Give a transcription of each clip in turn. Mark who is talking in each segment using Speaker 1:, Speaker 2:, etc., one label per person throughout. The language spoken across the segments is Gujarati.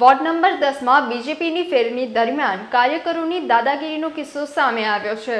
Speaker 1: વોર્ડ નંબર દસમાં બીજેપીની ફેરણી દરમિયાન કાર્યકરોની દાદાગીરીનો કિસ્સો સામે આવ્યો છે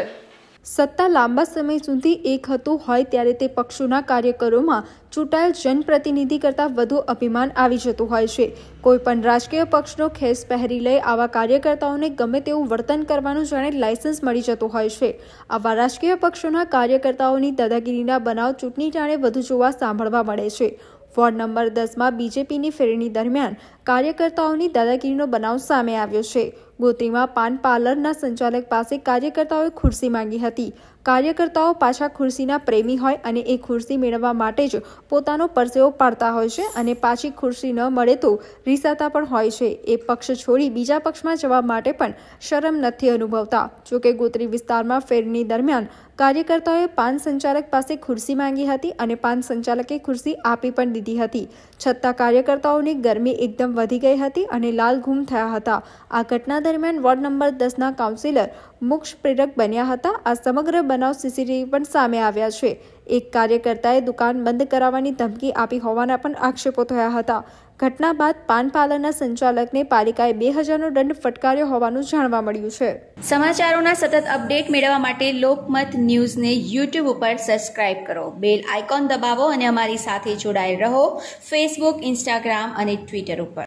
Speaker 1: સત્તા
Speaker 2: લાંબા સમય સુધી એક હતું હોય ત્યારે તે પક્ષોના કાર્યકરોમાં ચૂંટાયેલ જનપ્રતિનિધિ કરતાં વધુ અભિમાન આવી જતું હોય છે કોઈપણ રાજકીય પક્ષનો ખેસ પહેરી લઈ આવા કાર્યકર્તાઓને ગમે તેવું વર્તન કરવાનું જાણે લાયસન્સ મળી જતું હોય છે આવા રાજકીય પક્ષોના કાર્યકર્તાઓની દાદાગીરીના બનાવ ચૂંટણી જાણે વધુ જોવા સાંભળવા મળે છે વોર્ડ નંબર દસમાં બીજેપીની ફેરણી દરમિયાન કાર્યકર્તાઓની દાદાગીરીનો બનાવ સામે આવ્યો છે ગોત્રીમાં પાન પાર્લરના સંચાલક પાસે કાર્યકર્તાઓએ ખુરશી માંગી હતી કાર્યકર્તાઓ પાછા ખુરશીના પ્રેમી હોય અને એ ખુરશી મેળવવા માટે જ પોતાનો પરસેવો પાડતા હોય છે અને પાછી ખુરશી ન મળે તો રીસાતા પણ હોય છે એ પક્ષ છોડી બીજા પક્ષમાં જવા માટે પણ શરમ નથી અનુભવતા જોકે ગોત્રી વિસ્તારમાં ફેરની દરમિયાન કાર્યકર્તાઓએ પાન સંચાલક પાસે ખુરશી માંગી હતી અને પાન સંચાલકે ખુરશી આપી પણ દીધી હતી છતાં કાર્યકર્તાઓની ગરમી એકદમ વધી ગઈ હતી અને લાલ ગુમ થયા હતા આ ઘટના દરમિયાન વોર્ડ નંબર દસના કાઉન્સિલર મોક્ષ પ્રેરક બન્યા હતા આ સમગ્ર બનાવ સીસીટીવી પણ સામે આવ્યા છે એક કાર્યકર્તાએ દુકાન બંધ કરાવવાની ધમકી આપી હોવાના પણ આક્ષેપો થયા હતા ઘટના બાદ પાન પાર્લરના સંચાલકને પાલિકાએ બે હજારનો દંડ
Speaker 3: ફટકાર્યો હોવાનું જાણવા મળ્યું છે સમાચારોના સતત અપડેટ મેળવવા માટે લોકમત ન્યૂઝને યુટ્યુબ ઉપર સબસ્ક્રાઇબ કરો બેલ આઇકોન દબાવો અને અમારી સાથે જોડાયેલ રહો ફેસબુક ઇન્સ્ટાગ્રામ અને ટ્વિટર ઉપર